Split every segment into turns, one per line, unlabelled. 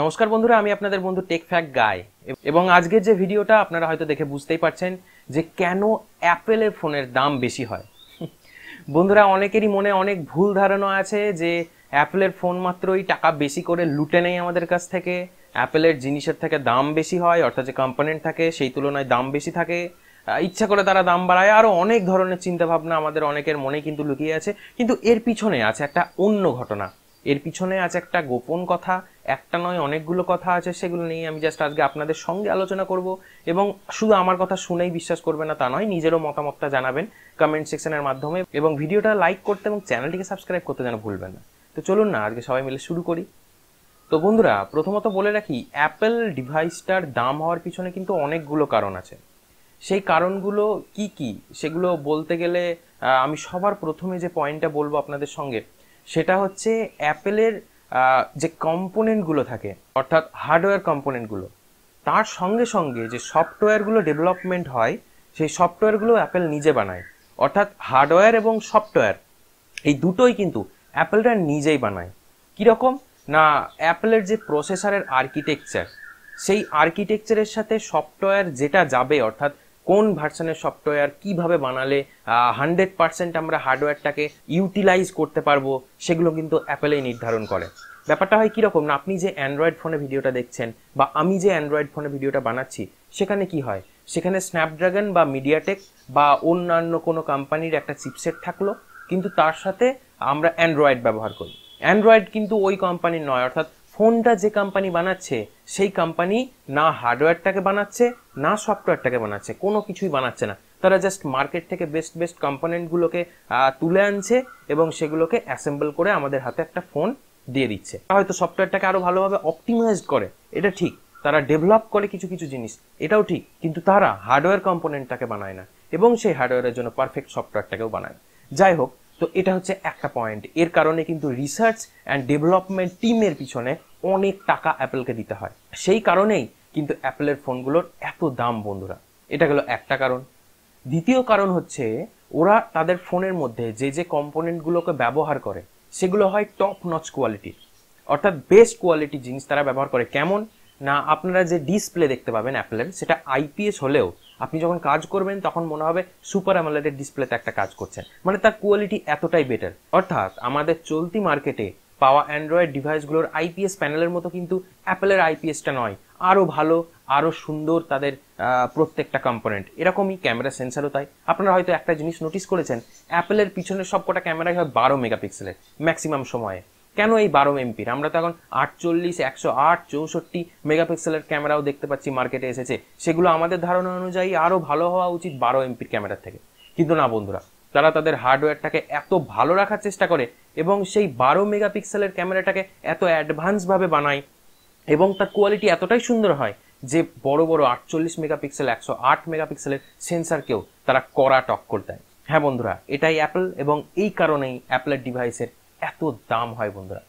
নমস্কার বন্ধুরা আমি আপনাদের বন্ধু টেক ফ্যাক গায় এবং আজকের যে ভিডিওটা আপনারা হয়তো দেখে বুঝতেই পারছেন যে কেন অ্যাপেলের ফোনের দাম বেশি হয় বন্ধুরা অনেকেরই মনে অনেক ভুল ধারণা আছে যে অ্যাপেলের ফোন মাত্রই টাকা বেশি করে লুটে নেয় আমাদের কাছ থেকে অ্যাপেলের জিনিসের থেকে দাম বেশি হয় অর্থাৎ যে কম্পোনেন্ট থাকে সেই তুলনায় দাম বেশি থাকে ইচ্ছা করে তারা দাম বাড়ায় আরও অনেক ধরনের চিন্তাভাবনা আমাদের অনেকের মনে কিন্তু লুকিয়ে আছে কিন্তু এর পিছনে আছে একটা অন্য ঘটনা এর পিছনে আছে একটা গোপন কথা একটা নয় অনেকগুলো কথা আছে সেগুলো নিয়ে আমি জাস্ট আজকে আপনাদের সঙ্গে আলোচনা করব এবং শুধু আমার কথা শুনেই বিশ্বাস করবে না তা নয় নিজেরও মতামতটা জানাবেন কমেন্ট সেকশনের মাধ্যমে এবং ভিডিওটা লাইক করতে এবং চ্যানেলটিকে সাবস্ক্রাইব করতে যেন ভুলবেন না তো চলুন না আজকে সবাই মিলে শুরু করি তো বন্ধুরা প্রথমত বলে রাখি অ্যাপেল ডিভাইসটার দাম হওয়ার পিছনে কিন্তু অনেকগুলো কারণ আছে সেই কারণগুলো কি কি সেগুলো বলতে গেলে আমি সবার প্রথমে যে পয়েন্টটা বলবো আপনাদের সঙ্গে সেটা হচ্ছে অ্যাপেলের যে কম্পোনেন্টগুলো থাকে অর্থাৎ হার্ডওয়্যার কম্পোনেন্টগুলো তার সঙ্গে সঙ্গে যে সফটওয়্যারগুলো ডেভেলপমেন্ট হয় সেই সফটওয়্যারগুলো অ্যাপেল নিজে বানায় অর্থাৎ হার্ডওয়্যার এবং সফটওয়্যার এই দুটোই কিন্তু অ্যাপেলটা নিজেই বানায় কীরকম না অ্যাপেলের যে প্রসেসারের আর্কিটেকচার সেই আর্কিটেকচারের সাথে সফটওয়্যার যেটা যাবে অর্থাৎ কোন ভার্সনের সফটওয়্যার কিভাবে বানালে হান্ড্রেড পার্সেন্ট আমরা হার্ডওয়্যারটাকে ইউটিলাইজ করতে পারবো সেগুলো কিন্তু অ্যাপেলেই নির্ধারণ করে ব্যাপারটা হয় কীরকম না আপনি যে অ্যান্ড্রয়েড ফোনে ভিডিওটা দেখছেন বা আমি যে অ্যান্ড্রয়েড ফোনে ভিডিওটা বানাচ্ছি সেখানে কি হয় সেখানে স্ন্যাপড্রাগন বা মিডিয়াটেক বা অন্যান্য কোনো কোম্পানির একটা চিপসেট থাকলো কিন্তু তার সাথে আমরা অ্যান্ড্রয়েড ব্যবহার করি অ্যান্ড্রয়েড কিন্তু ওই কোম্পানির নয় অর্থাৎ ফোনটা যে কোম্পানি বানাচ্ছে সেই কোম্পানি না হার্ডওয়্যারটাকে বানাচ্ছে না সফটওয়্যারটাকে বানাচ্ছে কোনো কিছুই বানাচ্ছে না তারা জাস্ট মার্কেট থেকে বেস্ট বেস্ট কম্পোনেন্টগুলোকে তুলে আনছে এবং সেগুলোকে অ্যাসেম্বল করে আমাদের হাতে একটা ফোন দিয়ে দিচ্ছে হয়তো সফটওয়্যারটাকে আরো ভালোভাবে অপটিমাইজ করে এটা ঠিক তারা ডেভেলপ করে কিছু কিছু জিনিস এটাও ঠিক কিন্তু তারা হার্ডওয়্যার কম্পোনেন্টটাকে বানায় না এবং সেই হার্ডওয়্যারের জন্য পারফেক্ট সফটওয়্যারটাকেও বানায় যাই হোক তো এটা হচ্ছে একটা পয়েন্ট এর কারণে কিন্তু রিসার্চ অ্যান্ড ডেভেলপমেন্ট টিমের পিছনে অনেক টাকা অ্যাপেলকে দিতে হয় সেই কারণেই কিন্তু অ্যাপেলের ফোনগুলোর এত দাম বন্ধুরা এটা গেল একটা কারণ দ্বিতীয় কারণ হচ্ছে ওরা তাদের ফোনের মধ্যে যে যে কম্পোনেন্টগুলোকে ব্যবহার করে সেগুলো হয় টপ নচ কোয়ালিটির অর্থাৎ বেস্ট কোয়ালিটি জিনিস তারা ব্যবহার করে কেমন না আপনারা যে ডিসপ্লে দেখতে পাবেন অ্যাপেলের সেটা আইপিএস হলেও আপনি যখন কাজ করবেন তখন মনে হবে সুপার অ্যামোলেডের ডিসপ্লেতে একটা কাজ করছেন মানে তার কোয়ালিটি এতটাই বেটার অর্থাৎ আমাদের চলতি মার্কেটে পাওয়া অ্যান্ড্রয়েড ডিভাইসগুলোর আইপিএস প্যানেলের মতো কিন্তু অ্যাপেলের আইপিএসটা নয় আরও ভালো আরও সুন্দর তাদের প্রত্যেকটা কম্পোনেন্ট এরকমই ক্যামেরা সেন্সারও তাই আপনারা হয়তো একটা জিনিস নোটিস করেছেন অ্যাপেলের পিছনের সবকটা ক্যামেরাই হয় বারো মেগাপিক্সেলের ম্যাক্সিমাম সময়ে কেন এই বারো এমপির আমরা তো এখন আটচল্লিশ একশো আট চৌষট্টি মেগাপিক্সেলের ক্যামেরাও দেখতে পাচ্ছি মার্কেটে এসেছে সেগুলো আমাদের ধারণা অনুযায়ী আরও ভালো হওয়া উচিত বারো এমপির ক্যামেরার থেকে কিন্তু না বন্ধুরা তারা তাদের হার্ডওয়্যারটাকে এত ভালো রাখার চেষ্টা করে এবং সেই বারো মেগাপিক্সেলের ক্যামেরাটাকে এত অ্যাডভান্সভাবে বানায় এবং তার কোয়ালিটি এতটাই সুন্দর হয় যে বড় বড় আটচল্লিশ মেগাপিক্সেল একশো আট মেগাপিক্সেলের সেন্সারকেও তারা কড়া টক্কর দেয় হ্যাঁ বন্ধুরা এটাই অ্যাপল এবং এই কারণেই অ্যাপলের ডিভাইসের এত দাম হয় বন্ধুরা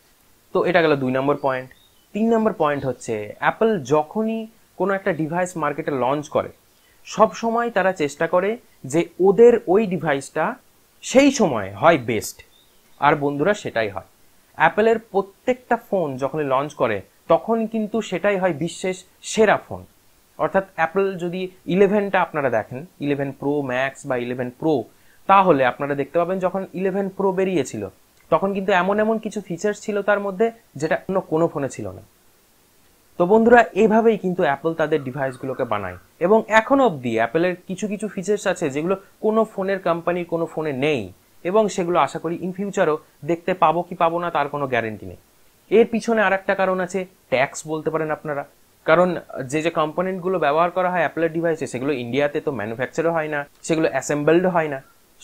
তো এটা গেল দুই নম্বর পয়েন্ট তিন নম্বর পয়েন্ট হচ্ছে অ্যাপল যখনই কোনো একটা ডিভাইস মার্কেটে লঞ্চ করে সব সময় তারা চেষ্টা করে যে ওদের ওই ডিভাইসটা সেই সময় হয় বেস্ট আর বন্ধুরা সেটাই হয় অ্যাপেলের প্রত্যেকটা ফোন যখনই লঞ্চ করে তখন কিন্তু সেটাই হয় বিশ্বের সেরা ফোন অর্থাৎ অ্যাপল যদি ইলেভেনটা আপনারা দেখেন ইলেভেন প্রো ম্যাক্স বা ইলেভেন প্রো তাহলে আপনারা দেখতে পাবেন যখন ইলেভেন প্রো বেরিয়েছিল তখন কিন্তু এমন এমন কিছু ফিচার্স ছিল তার মধ্যে যেটা অন্য কোনো ফোনে ছিল না তো বন্ধুরা এভাবেই কিন্তু অ্যাপল তাদের ডিভাইসগুলোকে বানায় এবং এখন অবধি অ্যাপেলের কিছু কিছু ফিচার্স আছে যেগুলো কোনো ফোনের কোম্পানির কোনো ফোনে নেই এবং সেগুলো আশা করি ইন ফিউচারও দেখতে পাবো কি পাবো না তার কোনো গ্যারেন্টি নেই এর পিছনে আর একটা কারণ আছে ট্যাক্স বলতে পারেন আপনারা কারণ যে যে কম্পোনেন্টগুলো ব্যবহার করা হয় অ্যাপলের ডিভাইসে সেগুলো ইন্ডিয়াতে তো ম্যানুফ্যাকচারও হয় না সেগুলো অ্যাসেম্বলড হয় না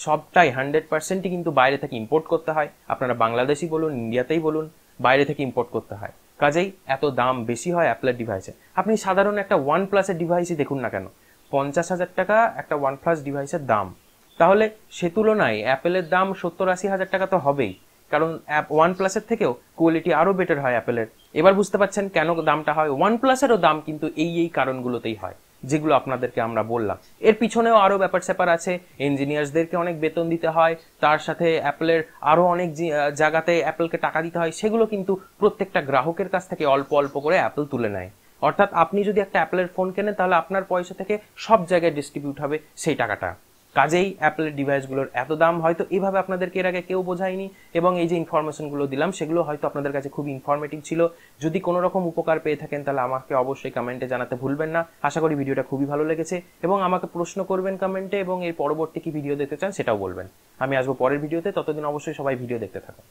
সবটাই হান্ড্রেড পার্সেন্টই কিন্তু বাইরে থেকে ইম্পোর্ট করতে হয় আপনারা বাংলাদেশি বলুন ইন্ডিয়াতেই বলুন বাইরে থেকে ইম্পোর্ট করতে হয় কাজেই এত দাম বেশি হয় অ্যাপলের ডিভাইসে আপনি সাধারণ একটা ওয়ান প্লাসের ডিভাইসই দেখুন না কেন পঞ্চাশ হাজার টাকা একটা ওয়ান প্লাস ডিভাইসের দাম তাহলে সে তুলনায় অ্যাপেলের দাম সত্তর আশি হাজার টাকা তো হবেই কারণ অ্যাপ ওয়ান প্লাসের থেকেও কোয়ালিটি আরও বেটার হয় অ্যাপেলের এবার বুঝতে পারছেন কেন দামটা হয় ওয়ান প্লাসেরও দাম কিন্তু এই এই কারণগুলোতেই হয় যেগুলো আপনাদেরকে আমরা বললাম এর পিছনেও আরও ব্যাপার স্যাপার আছে ইঞ্জিনিয়ার্সদেরকে অনেক বেতন দিতে হয় তার সাথে অ্যাপেলের আরও অনেক জায়গাতে অ্যাপেলকে টাকা দিতে হয় সেগুলো কিন্তু প্রত্যেকটা গ্রাহকের কাছ থেকে অল্প অল্প করে অ্যাপেল তুলে নেয় অর্থাৎ আপনি যদি একটা অ্যাপেলের ফোন কেনেন তাহলে আপনার পয়সা থেকে সব জায়গায় ডিস্ট্রিবিউট হবে সেই টাকাটা কাজেই অ্যাপেলের ডিভাইসগুলোর এত দাম হয়তো এভাবে আপনাদেরকে এর আগে কেউ বোঝায়নি এবং এই যে ইনফরমেশনগুলো দিলাম সেগুলো হয়তো আপনাদের কাছে খুব ইনফরমেটিভ ছিল যদি কোনো রকম উপকার পেয়ে থাকেন তাহলে আমাকে অবশ্যই কমেন্টে জানাতে ভুলবেন না আশা করি ভিডিওটা খুবই ভালো লেগেছে এবং আমাকে প্রশ্ন করবেন কমেন্টে এবং এর পরবর্তী কি ভিডিও দেখতে চান সেটাও বলবেন আমি আসবো পরের ভিডিওতে ততদিন অবশ্যই সবাই ভিডিও দেখতে থাকুন